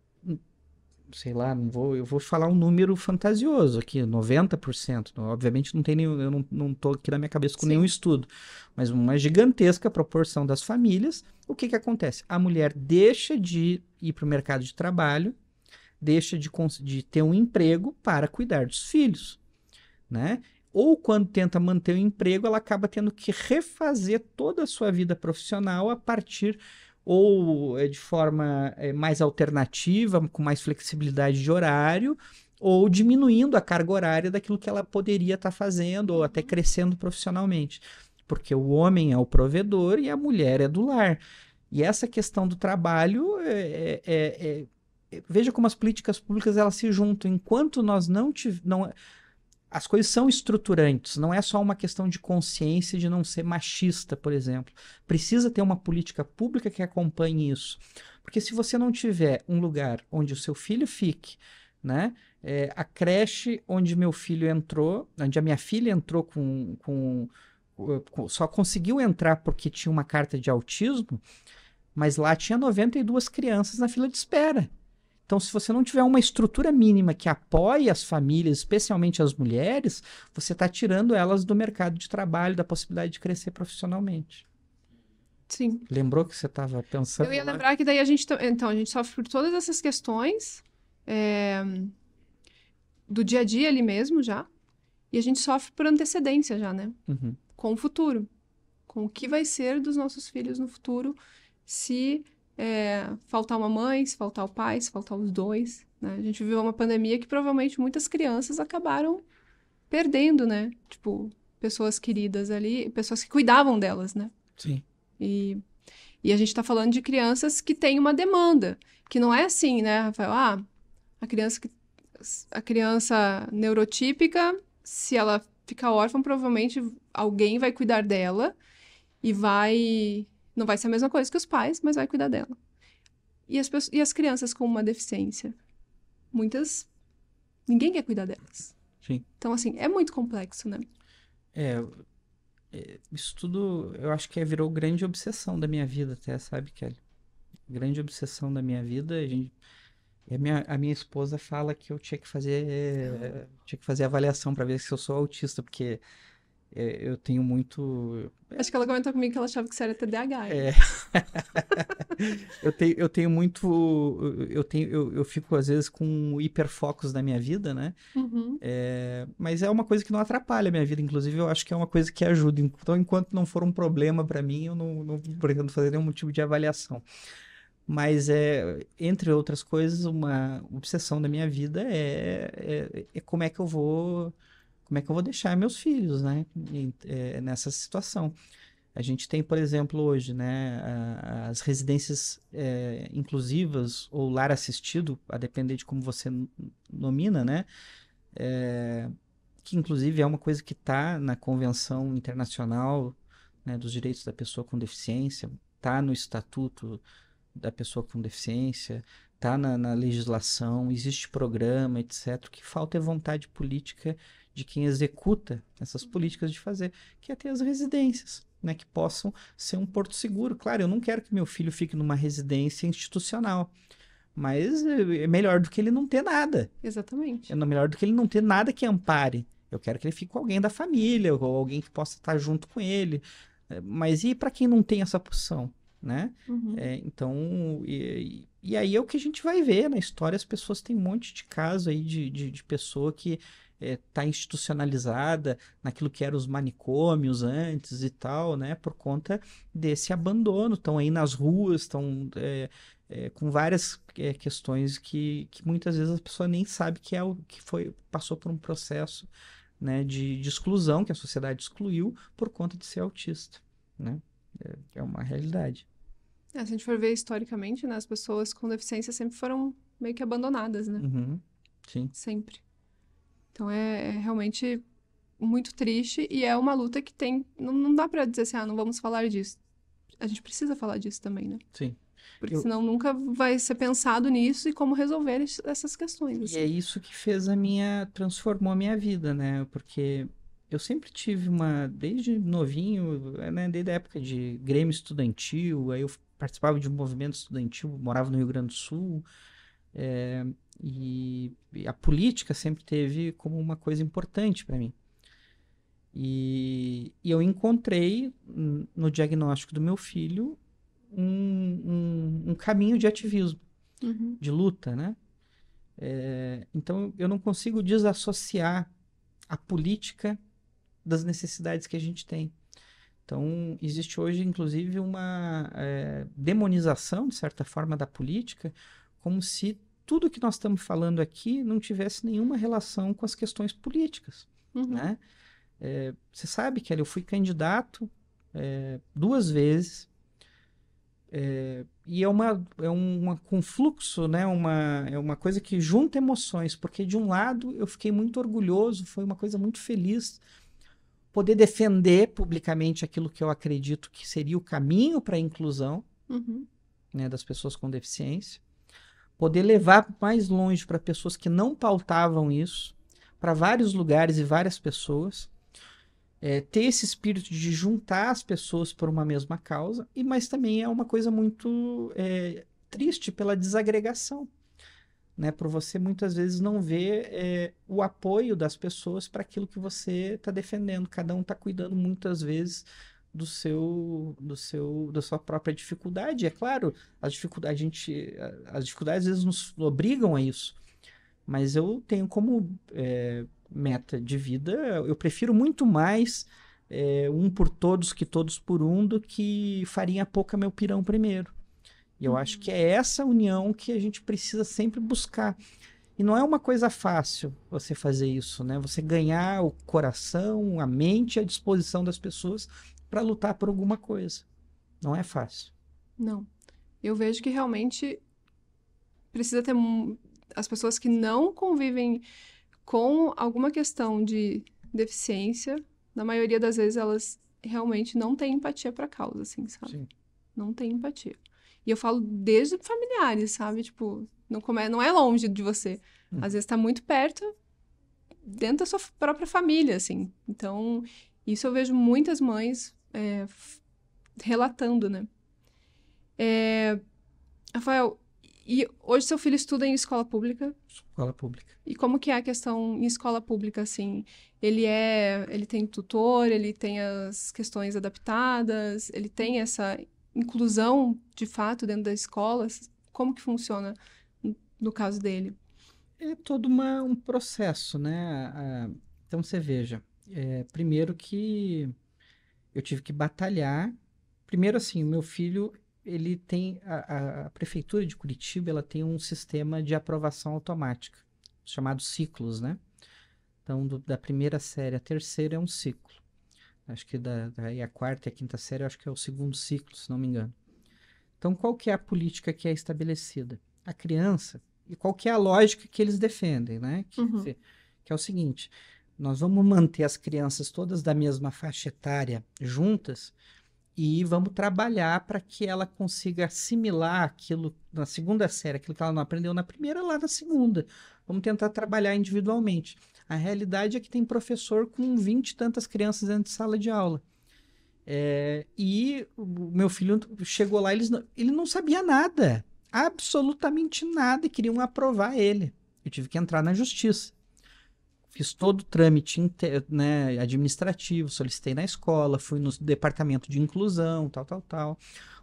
sei lá, não vou, eu vou falar um número fantasioso aqui, 90%. Obviamente não tem nenhum, eu não, não tô aqui na minha cabeça com Sim. nenhum estudo, mas uma gigantesca proporção das famílias, o que que acontece? A mulher deixa de ir para o mercado de trabalho, deixa de, de ter um emprego para cuidar dos filhos, né? Ou quando tenta manter o emprego, ela acaba tendo que refazer toda a sua vida profissional a partir ou eh, de forma eh, mais alternativa, com mais flexibilidade de horário, ou diminuindo a carga horária daquilo que ela poderia estar tá fazendo, ou até uhum. crescendo profissionalmente. Porque o homem é o provedor e a mulher é do lar. E essa questão do trabalho é, é, é, veja como as políticas públicas elas se juntam. Enquanto nós não, tivermos as coisas são estruturantes, não é só uma questão de consciência de não ser machista, por exemplo. Precisa ter uma política pública que acompanhe isso. Porque se você não tiver um lugar onde o seu filho fique, né? É, a creche onde meu filho entrou, onde a minha filha entrou com, com, com só conseguiu entrar porque tinha uma carta de autismo, mas lá tinha 92 crianças na fila de espera. Então, se você não tiver uma estrutura mínima que apoie as famílias, especialmente as mulheres, você está tirando elas do mercado de trabalho, da possibilidade de crescer profissionalmente. Sim. Lembrou que você estava pensando? Eu ia lembrar que daí a gente, então, a gente sofre por todas essas questões é, do dia a dia ali mesmo já, e a gente sofre por antecedência já, né? Uhum. Com o futuro, com o que vai ser dos nossos filhos no futuro, se é, faltar uma mãe, se faltar o pai, se faltar os dois. Né? A gente viveu uma pandemia que provavelmente muitas crianças acabaram perdendo, né? Tipo, pessoas queridas ali, pessoas que cuidavam delas, né? Sim. E, e a gente está falando de crianças que têm uma demanda, que não é assim, né, Rafael? Ah, a criança, que, a criança neurotípica, se ela ficar órfã, provavelmente alguém vai cuidar dela e vai não vai ser a mesma coisa que os pais, mas vai cuidar dela. E as, pessoas, e as crianças com uma deficiência? Muitas. Ninguém quer cuidar delas. Sim. Então, assim, é muito complexo, né? É. é isso tudo, eu acho que é, virou grande obsessão da minha vida, até, sabe, Kelly? Grande obsessão da minha vida. A gente. A minha, a minha esposa fala que eu tinha que fazer tinha que fazer avaliação para ver se eu sou autista, porque é, eu tenho muito. É, acho que ela comentou comigo que ela achava que você era TDAH. É. (laughs) eu, tenho, eu tenho muito. Eu, tenho, eu, eu fico, às vezes, com hiperfocos na minha vida, né? Uhum. É, mas é uma coisa que não atrapalha a minha vida. Inclusive, eu acho que é uma coisa que ajuda. Então, enquanto não for um problema para mim, eu não, não pretendo fazer nenhum tipo de avaliação. Mas, é, entre outras coisas, uma obsessão da minha vida é, é, é como é que eu vou como é que eu vou deixar meus filhos, né, é, nessa situação? A gente tem, por exemplo, hoje, né, as residências é, inclusivas ou lar assistido, a depender de como você nomina, né, é, que inclusive é uma coisa que está na Convenção Internacional né, dos Direitos da Pessoa com Deficiência, está no Estatuto da Pessoa com Deficiência, está na, na legislação, existe programa, etc. O que falta é vontade política de quem executa essas políticas de fazer, que é ter as residências. Né, que possam ser um porto seguro. Claro, eu não quero que meu filho fique numa residência institucional, mas é melhor do que ele não ter nada. Exatamente. É melhor do que ele não ter nada que ampare. Eu quero que ele fique com alguém da família, ou alguém que possa estar junto com ele. É, mas e para quem não tem essa opção, né? Uhum. É, então, e, e, aí é o que a gente vai ver na né? história. As pessoas têm um monte de caso aí de, de, de pessoa que está eh, é, institucionalizada naquilo que eram os manicômios antes e tal, né? Por conta desse abandono. Estão aí nas ruas, estão é, eh, é, eh, com várias questões que, que muitas vezes a pessoa nem sabe que é o que foi passou por um processo né, de, de exclusão que a sociedade excluiu por conta de ser autista, né? É, é uma realidade. É, se a gente for ver historicamente, né, as pessoas com deficiência sempre foram meio que abandonadas, né? Uhum, sim. Sempre. Então é, é realmente muito triste e é uma luta que tem. Não, não dá para dizer assim, ah, não vamos falar disso. A gente precisa falar disso também, né? Sim. Porque Eu... senão nunca vai ser pensado nisso e como resolver essas questões. Assim. E é isso que fez a minha. transformou a minha vida, né? Porque eu sempre tive uma, desde novinho, né, desde a época de Grêmio Estudantil, aí eu participava de um movimento estudantil, morava no Rio Grande do Sul, é, e, e, a política sempre teve como uma coisa importante para mim. E, e, eu encontrei no diagnóstico do meu filho um, um, um caminho de ativismo, uhum. de luta, né? É, então eu não consigo desassociar a política das necessidades que a gente tem. Então, existe hoje, inclusive, uma é, demonização, de certa forma, da política, como se tudo que nós estamos falando aqui não tivesse nenhuma relação com as questões políticas. Uhum. Né? É, você sabe que eu fui candidato é, duas vezes é, e é, uma, é um uma confluxo, né? uma, é uma coisa que junta emoções, porque de um lado eu fiquei muito orgulhoso, foi uma coisa muito feliz poder defender publicamente aquilo que eu acredito que seria o caminho para a inclusão uhum. né, das pessoas com deficiência poder levar mais longe para pessoas que não pautavam isso, para vários lugares e várias pessoas. É, ter esse espírito de juntar as pessoas por uma mesma causa, e mas também é uma coisa muito é, triste pela desagregação. Né, por você muitas vezes não ver é, o apoio das pessoas para aquilo que você está defendendo. Cada um está cuidando muitas vezes do seu do seu da sua própria dificuldade. É claro, as dificuldades a gente as dificuldades às vezes nos obrigam a isso. Mas eu tenho como é, meta de vida, eu prefiro muito mais é, um por todos que todos por um do que farinha pouca meu pirão primeiro. E eu uhum. acho que uhum. é essa união que a gente precisa sempre buscar. E não é uma coisa fácil você fazer isso, né? Você ganhar o coração, a mente, a disposição das pessoas para lutar por alguma coisa. Não é fácil. Não. Eu vejo que realmente precisa ter as pessoas que não convivem com alguma questão de deficiência, na maioria das vezes elas realmente não têm empatia para a causa, assim, sabe? Sim. Não tem empatia. E eu falo desde familiares, sabe? Tipo, não, é, não é longe de você. Hum. Às vezes está muito perto, dentro da sua própria família, assim. Então, isso eu vejo muitas mães é, relatando, né? É, Rafael, e hoje seu filho estuda em escola pública? Escola pública. E como que é a questão em escola pública, assim? Ele é, ele tem tutor, ele tem as questões adaptadas, ele tem essa inclusão de fato dentro das escolas? Como que funciona no caso dele? É todo uma, um processo, né? Ah, então você veja, é, primeiro que eu tive que batalhar. Primeiro, assim, o meu filho, ele tem. A, a, prefeitura de Curitiba ela tem um sistema de aprovação automática, chamado ciclos, né? Então, do, da primeira série à terceira é um ciclo. Acho que da, a quarta e a quinta série, acho que é o segundo ciclo, se não me engano. Então, qual que é a política que é estabelecida? A criança, e qual que é a lógica que eles defendem, né? Que, uhum. que é o seguinte, nós vamos manter as crianças todas da mesma faixa etária juntas e vamos trabalhar para que ela consiga assimilar aquilo na segunda série, aquilo que ela não aprendeu na primeira, lá na segunda. Vamos tentar trabalhar individualmente. A realidade é que tem professor com 20 e tantas crianças dentro de sala de aula. É, e o meu filho chegou lá, eles não, ele não sabia nada, absolutamente nada, e queriam aprovar ele. Eu tive que entrar na justiça. Fiz todo o trâmite né, administrativo, solicitei na escola, fui no departamento de inclusão, tal, tal, tal.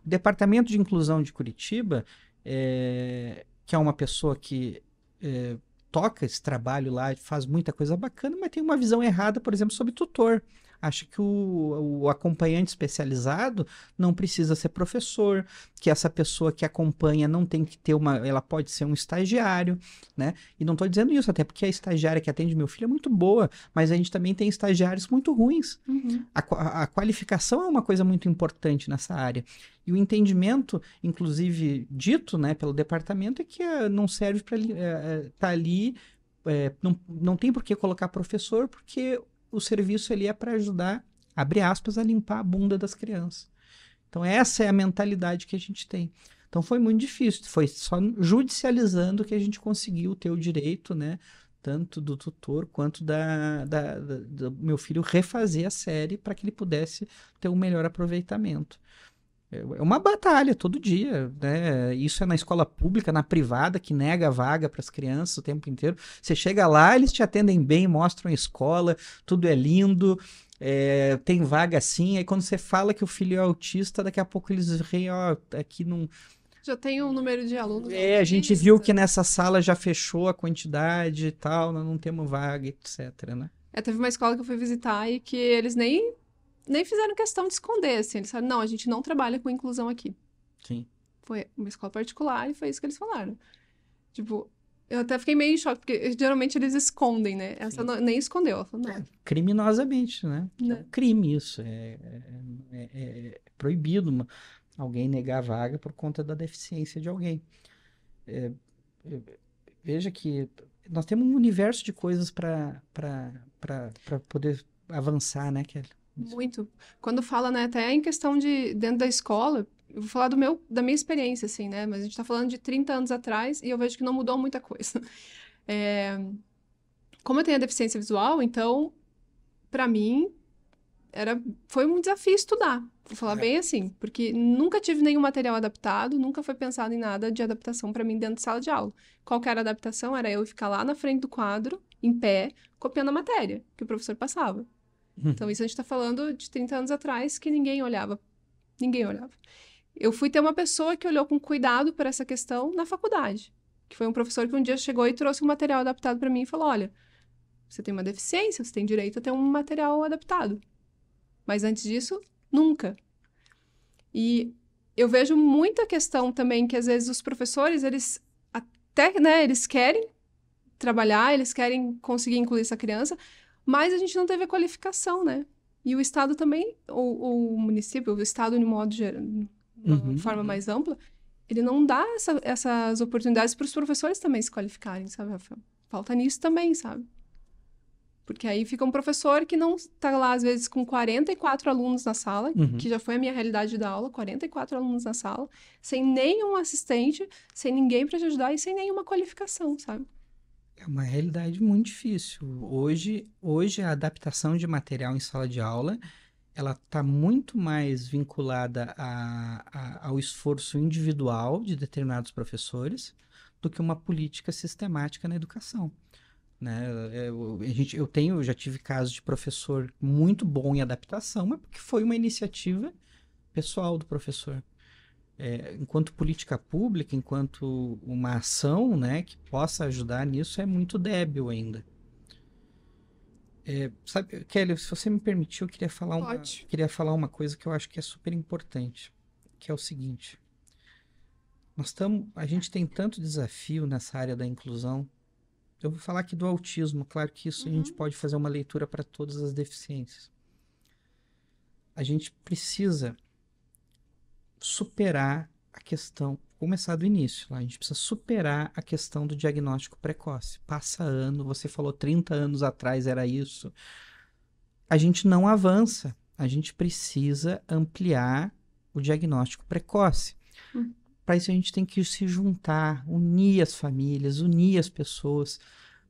O departamento de inclusão de Curitiba, é, que é uma pessoa que é, toca esse trabalho lá, faz muita coisa bacana, mas tem uma visão errada, por exemplo, sobre tutor acha que o, o acompanhante especializado não precisa ser professor, que essa pessoa que acompanha não tem que ter uma. Ela pode ser um estagiário, né? E não estou dizendo isso, até porque a estagiária que atende meu filho é muito boa, mas a gente também tem estagiários muito ruins. Uhum. A, a qualificação é uma coisa muito importante nessa área. E o entendimento, inclusive dito né, pelo departamento, é que eh, não serve para estar eh, é, eh, tá ali. É, não, não tem por que colocar professor, porque o serviço ele é para ajudar, abre aspas, a limpar a bunda das crianças. Então essa é a mentalidade que a gente tem. Então foi muito difícil, foi só judicializando que a gente conseguiu ter o direito, né? Tanto do tutor quanto da, da, da do meu filho refazer a série para que ele pudesse ter um melhor aproveitamento. É, é uma batalha todo dia, né? Isso é na escola pública, na privada, que nega a vaga para as crianças o tempo inteiro. Você chega lá, eles te atendem bem, mostram a escola, tudo é lindo, é, tem vaga sim. Aí quando você fala que o filho é autista, daqui a pouco eles riem, ó, aqui é não. Já tem um número de alunos. É, a gente viu que nessa sala já fechou a quantidade e tal, não temos vaga, etc, né? É, teve uma escola que eu fui visitar e que eles nem nem fizeram questão de esconder, assim. Eles falaram, não, a gente não trabalha com inclusão aqui. Sim. Foi uma escola particular e foi isso que eles falaram. Tipo, eu até fiquei meio em choque, porque geralmente eles escondem, né? Essa não, nem escondeu. Ela falou, não. É, criminosamente, né? É né? um crime isso. É é, é, é, é proibido uma, alguém negar a vaga por conta da deficiência de alguém. É, veja que nós temos um universo de coisas para poder avançar, né, Kelly? Muito. Quando fala, né, até em questão de dentro da escola, eu vou falar do meu, da minha experiência, assim, né? Mas a gente está falando de 30 anos atrás e eu vejo que não mudou muita coisa. (laughs) É... Como eu tenho a deficiência visual, então, para mim, era... foi um desafio estudar. Vou falar é. bem assim, porque nunca tive nenhum material adaptado, nunca foi pensado em nada de adaptação para mim dentro de sala de aula. Qualquer adaptação era eu ficar lá na frente do quadro, em pé, copiando a matéria que o professor passava. Uhum. Então, isso a gente está falando de 30 anos atrás, que ninguém olhava. Ninguém olhava. Eu fui ter uma pessoa que olhou com cuidado para essa questão na faculdade, que foi um professor que um dia chegou e trouxe um material adaptado para mim e falou: olha, você tem uma deficiência, você tem direito a ter um material adaptado. Mas antes disso, nunca. E eu vejo muita questão também que às vezes os professores, eles até, né, eles querem trabalhar, eles querem conseguir incluir essa criança, mas a gente não teve a qualificação, né? E o Estado também, ou, o município, o Estado, de modo geral, de uhum. forma mais ampla, ele não dá essa, essas oportunidades para os professores também se qualificarem, sabe, Rafael? Falta nisso também, sabe? Porque aí fica um professor que não está lá, às vezes, com 44 alunos na sala, uhum. que já foi a minha realidade da aula, 44 alunos na sala, sem nenhum assistente, sem ninguém para te ajudar e sem nenhuma qualificação, sabe? É uma realidade muito difícil. Hoje, hoje a adaptação de material em sala de aula ela está muito mais vinculada a, a, ao esforço individual de determinados professores do que uma política sistemática na educação. Né? Eu, a gente, eu tenho, já tive casos de professor muito bom em adaptação, mas porque foi uma iniciativa pessoal do professor é, enquanto política pública, enquanto uma ação né, que possa ajudar nisso, é muito débil ainda. É, sabe, Kelly, se você me permitir, eu queria falar, uma, queria falar uma coisa que eu acho que é super importante, que é o seguinte. Nós tamo, a gente tem tanto desafio nessa área da inclusão. Eu vou falar aqui do autismo, claro que isso uhum. a gente uhum. pode fazer uma leitura para todas as deficiências. A gente precisa superar a questão, começar do início lá, a gente precisa superar a questão do diagnóstico precoce. Passa ano, você falou 30 anos atrás era isso. A gente não avança, a gente precisa ampliar o diagnóstico precoce. Hum. Para isso a gente tem que se juntar, unir as famílias, unir as pessoas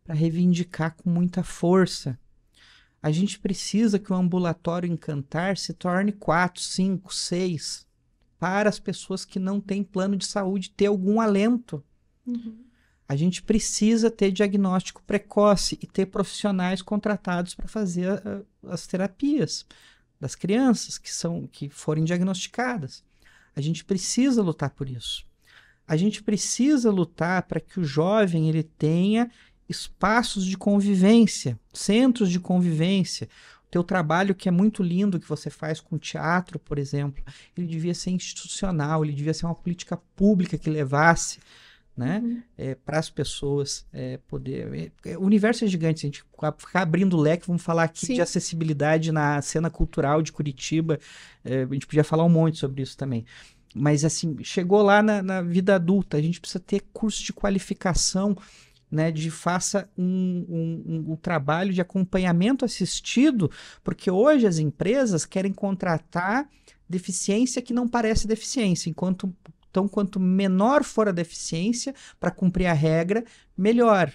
para reivindicar com muita força. A gente precisa que o ambulatório encantar se torne 4, 5, 6 para as pessoas que não têm plano de saúde ter algum alento. Uhum. A gente precisa ter diagnóstico precoce e ter profissionais contratados para fazer a, ah, as terapias das crianças que são que forem diagnosticadas. A gente precisa lutar por isso. A gente precisa lutar para que o jovem ele tenha espaços de convivência, centros de convivência, teu trabalho que é muito lindo que você faz com teatro, por exemplo, ele devia ser institucional, ele devia ser uma política pública que levasse né? Uhum. É, para as pessoas é, poder. É, o universo é gigante, a gente ficar abrindo o leque, vamos falar aqui Sim. de acessibilidade na cena cultural de Curitiba. É, a gente podia falar um monte sobre isso também. Mas assim, chegou lá na, na vida adulta, a gente precisa ter curso de qualificação né, de faça um, um, um, um, trabalho de acompanhamento assistido, porque hoje as empresas querem contratar deficiência que não parece deficiência, enquanto então quanto menor for a deficiência para cumprir a regra, melhor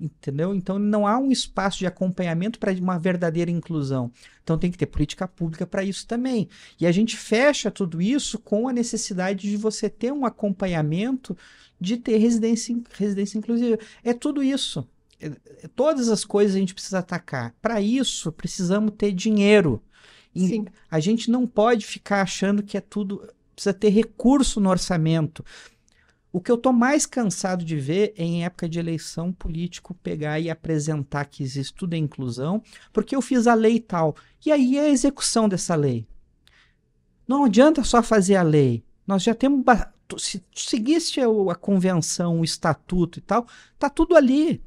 entendeu? Então não há um espaço de acompanhamento para uma verdadeira inclusão. Então tem que ter política pública para isso também. E a gente fecha tudo isso com a necessidade de você ter um acompanhamento de ter residência, residência inclusiva. É tudo isso. É, é, todas as coisas a gente precisa atacar. Para isso, precisamos ter dinheiro. E Sim. a gente não pode ficar achando que é tudo. Precisa ter recurso no orçamento o que eu estou mais cansado de ver é em época de eleição político pegar e apresentar que existe tudo é inclusão, porque eu fiz a lei tal. E aí é a execução dessa lei. Não adianta só fazer a lei. Nós já temos. Se seguiste a convenção, o estatuto e tal, tá tudo ali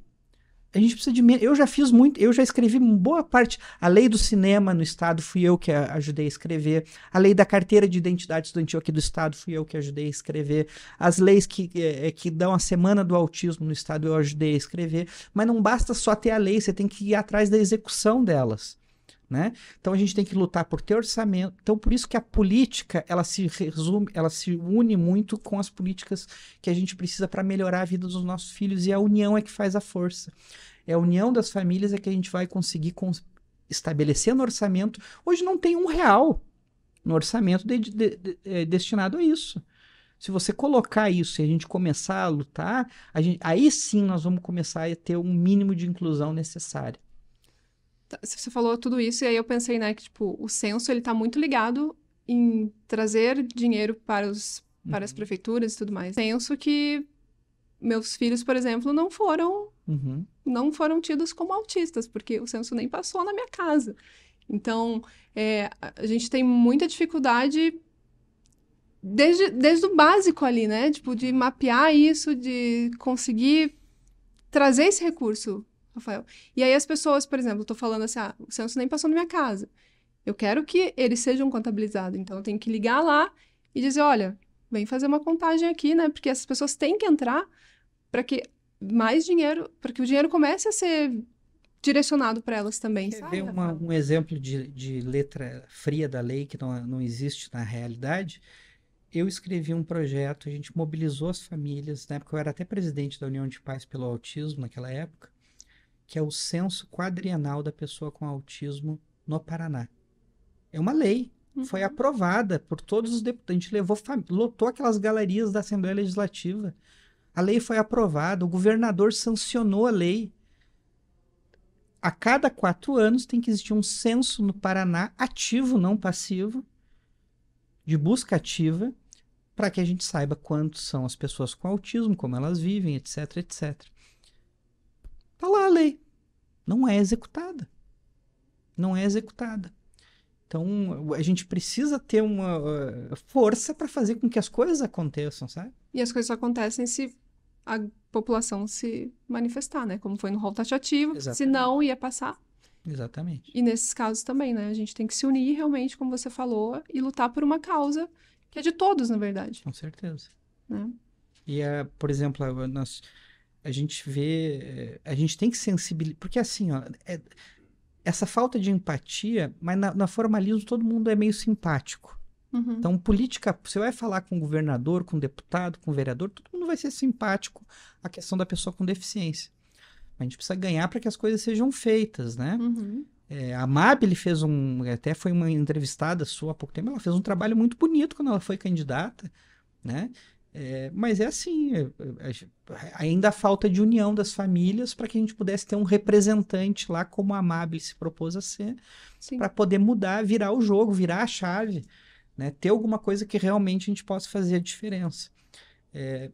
a gente precisa de Eu já fiz muito, eu já escrevi boa parte. A lei do cinema no Estado fui eu que a, ajudei a escrever. A lei da carteira de identidade estudantil aqui do Estado fui eu que ajudei a escrever. As leis que, é, é que dão a semana do autismo no Estado eu ajudei a escrever. Mas não basta só ter a lei, você tem que ir atrás da execução delas. Né? Então a gente tem que lutar por ter orçamento. Então por isso que a política ela se resume, ela se une muito com as políticas que a gente precisa para melhorar a vida dos nossos filhos e a união é que faz a força. É a união das famílias é que a gente vai conseguir cons estabelecer no orçamento. Hoje não tem um real no orçamento de, de, de, é, destinado a isso. Se você colocar isso e a gente começar a lutar, a gente, aí sim nós vamos começar a ter um mínimo de inclusão necessária. Tá, você falou tudo isso e aí eu pensei, né, que tipo, o censo ele tá muito ligado em trazer dinheiro para os para uhum. as prefeituras e tudo mais. Censo que meus filhos, por exemplo, não foram uhum. não foram tidos como autistas, porque o censo nem passou na minha casa. Então, é, a gente tem muita dificuldade desde, desde o básico ali, né? Tipo, de mapear isso, de conseguir trazer esse recurso Rafael. E aí as pessoas, por exemplo, eu tô falando assim, ah, o censo nem passou na minha casa. Eu quero que eles sejam contabilizados, então eu tenho que ligar lá e dizer, olha, vem fazer uma contagem aqui, né? Porque essas pessoas têm que entrar para que mais dinheiro, para que o dinheiro comece a ser direcionado para elas também. Quer sabe, ver uma, um exemplo de, de, letra fria da lei que não, não existe na realidade? Eu escrevi um projeto, a gente mobilizou as famílias, na época eu era até presidente da União de Pais pelo Autismo naquela época, que é o censo quadrienal da pessoa com autismo no Paraná. É uma lei, uhum. foi aprovada por todos os deputados. A gente levou, lotou aquelas galerias da Assembleia Legislativa. A lei foi aprovada, o governador sancionou a lei. A cada quatro anos tem que existir um censo no Paraná, ativo, não passivo, de busca ativa, para que a gente saiba quantos são as pessoas com autismo, como elas vivem, etc, etc. Tá lá a lei não é executada. Não é executada. Então, a gente precisa ter uma eh, força para fazer com que as coisas aconteçam, sabe? E as coisas acontecem se a população se manifestar, né? Como foi no rol taxativo, se não ia passar. Exatamente. E nesses casos também, né? A gente tem que se unir realmente, como você falou, e lutar por uma causa que é de todos, na verdade. Com certeza. Né? E, é, por exemplo, nós a gente vê, eh, a gente tem que sensibilizar, porque assim, ó, é, essa falta de empatia, mas na, na, formalismo todo mundo é meio simpático. Uhum. Então, política, você vai falar com o governador, com o deputado, com o vereador, todo mundo vai ser simpático à questão da pessoa com deficiência. Mas a gente precisa ganhar para que as coisas sejam feitas, né? Uhum. É, a Mab, ele fez um, até foi uma entrevistada sua há pouco tempo, ela fez um trabalho muito bonito quando ela foi candidata, né? É, mas é assim, é, é, é ainda a falta de união das famílias para que a gente pudesse ter um representante lá, como a Amable se propôs a ser, para poder mudar, virar o jogo, virar a chave, né? ter alguma coisa que realmente a gente possa fazer a diferença. É,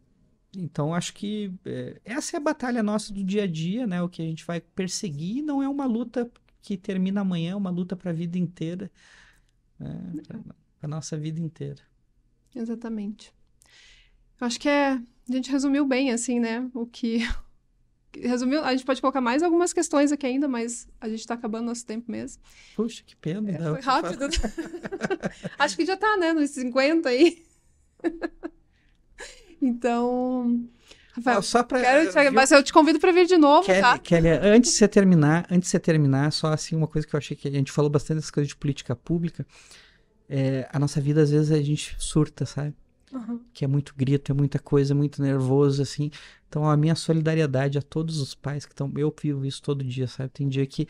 então, acho que é, essa é a batalha nossa do dia a dia, né? o que a gente vai perseguir, não é uma luta que termina amanhã, é uma luta para a vida inteira, né? Uhum. para a nossa vida inteira. Exatamente. Eu acho que é. A gente resumiu bem, assim, né? O que. (laughs) Resumiu, a gente pode colocar mais algumas questões aqui ainda, mas a gente está acabando nosso tempo mesmo. Puxa, que pena. É, né? foi rápido. Né? (laughs) acho que já está, né? Nos 50 aí. (laughs) então. Rafael, ah, só pra, quero te, mas eu te convido para vir de novo, Kelly, tá? Kelly, antes de você terminar, antes de você terminar, só assim uma coisa que eu achei que a gente falou bastante das coisas de política pública. É, a nossa vida às vezes a gente surta, sabe? Uhum. Que é muito grito, é muita coisa, é muito nervoso, assim. Então, a minha solidariedade a todos os pais que estão. Eu vivo isso todo dia, sabe? Tem dia que.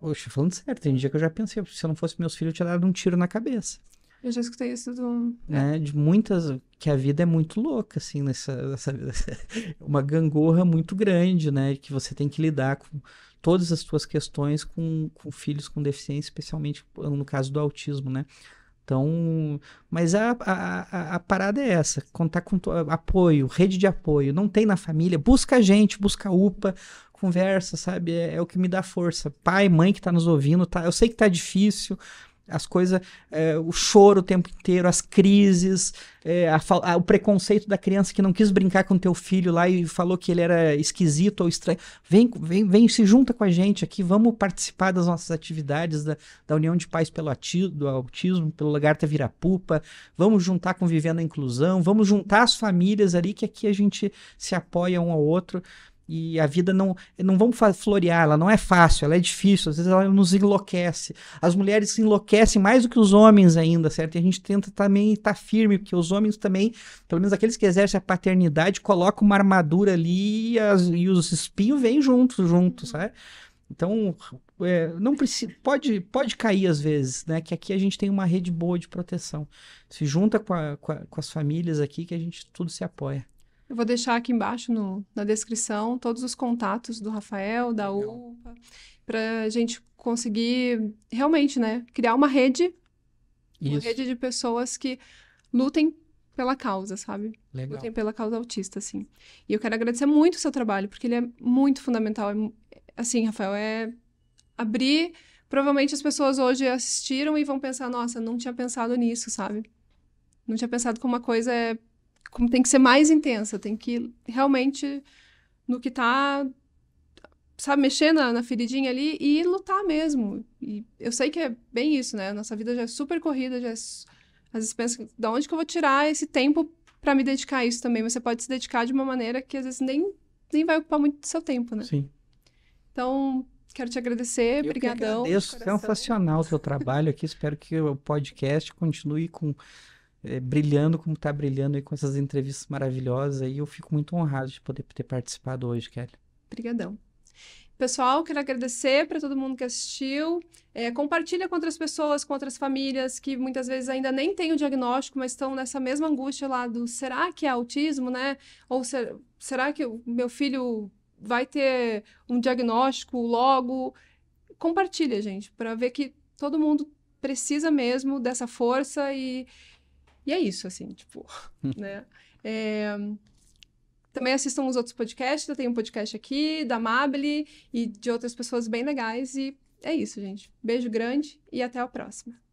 Oxe, falando sério, tem dia que eu já pensei, se eu não fosse meus filhos, eu tinha dado um tiro na cabeça. Eu já escutei isso do, é. Né? De muitas. Que a vida é muito louca, assim, nessa. nessa (laughs) uma gangorra muito grande, né? Que você tem que lidar com todas as suas questões com, com filhos com deficiência, especialmente no caso do autismo, né? Então, mas a, a, a, parada é essa: contar com apoio, rede de apoio. Não tem na família, busca a gente, busca a UPA, conversa, sabe? É, é o que me dá força. Pai, mãe que está nos ouvindo, tá, eu sei que tá difícil, as coisas, é, o choro o tempo inteiro, as crises, é, a, a, o preconceito da criança que não quis brincar com teu filho lá e falou que ele era esquisito ou estranho. Vem, vem, vem se junta com a gente aqui, vamos participar das nossas atividades da, da União de Pais pelo do Autismo, pelo Lagarta Virapupa, vamos juntar com Vivendo a Inclusão, vamos juntar as famílias ali, que aqui a gente se apoia um ao outro e a vida não não vamos florear, ela não é fácil, ela é difícil, às vezes ela nos enlouquece. As mulheres se enlouquecem mais do que os homens ainda, certo? E a gente tenta também estar tá firme, porque os homens também, pelo menos aqueles que exercem a paternidade, colocam uma armadura ali e, as, e os espinhos vêm juntos, juntos, uhum. sabe? Então, é, não precisa, pode, pode cair às vezes, né? Que aqui a gente tem uma rede boa de proteção. Se junta com, a, com, a, com as famílias aqui que a gente tudo se apoia. Eu vou deixar aqui embaixo no, na descrição todos os contatos do Rafael, da Legal. UPA, para a gente conseguir realmente, né, criar uma rede, Isso. uma rede de pessoas que lutem pela causa, sabe? Legal. Lutem pela causa autista, assim. E eu quero agradecer muito o seu trabalho, porque ele é muito fundamental. É, assim, Rafael, é abrir. Provavelmente as pessoas hoje assistiram e vão pensar: nossa, não tinha pensado nisso, sabe? Não tinha pensado como uma coisa é como tem que ser mais intensa, tem que realmente no que tá sabe mexer na, na feridinha ali e lutar mesmo. E eu sei que é bem isso, né? Nossa vida já é super corrida, já é... às vezes pensa, da onde que eu vou tirar esse tempo para me dedicar a isso também? Mas você pode se dedicar de uma maneira que às vezes nem nem vai ocupar muito do seu tempo, né? Sim. Então, quero te agradecer, eu brigadão. Agradeço, sensacional o seu trabalho aqui. Espero que o podcast continue com é, brilhando como está brilhando aí com essas entrevistas maravilhosas. E eu fico muito honrado de poder ter participado hoje, Kelly. Obrigadão. Pessoal, quero agradecer para todo mundo que assistiu. É, compartilha com outras pessoas, com outras famílias que muitas vezes ainda nem têm o diagnóstico, mas estão nessa mesma angústia lá do será que é autismo, né? Ou ser, será que o meu filho vai ter um diagnóstico logo? Compartilha, gente, para ver que todo mundo precisa mesmo dessa força e e é isso, assim, tipo, hum. né? É... Também assistam os outros podcasts, eu tenho um podcast aqui da Mable e de outras pessoas bem legais. E é isso, gente. Beijo grande e até a próxima.